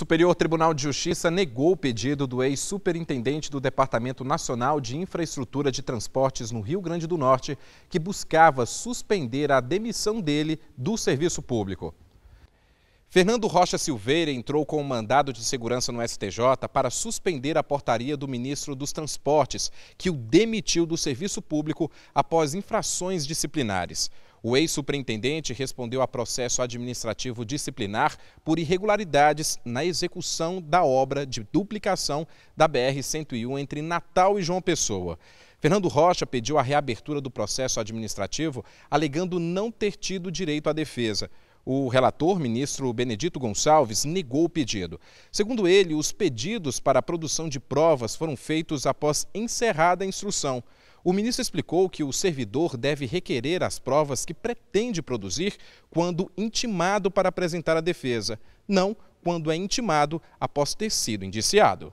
Superior Tribunal de Justiça negou o pedido do ex-superintendente do Departamento Nacional de Infraestrutura de Transportes no Rio Grande do Norte, que buscava suspender a demissão dele do serviço público. Fernando Rocha Silveira entrou com um mandado de segurança no STJ para suspender a portaria do ministro dos Transportes, que o demitiu do serviço público após infrações disciplinares. O ex-superintendente respondeu a processo administrativo disciplinar por irregularidades na execução da obra de duplicação da BR-101 entre Natal e João Pessoa. Fernando Rocha pediu a reabertura do processo administrativo, alegando não ter tido direito à defesa. O relator, ministro Benedito Gonçalves, negou o pedido. Segundo ele, os pedidos para a produção de provas foram feitos após encerrada a instrução. O ministro explicou que o servidor deve requerer as provas que pretende produzir quando intimado para apresentar a defesa, não quando é intimado após ter sido indiciado.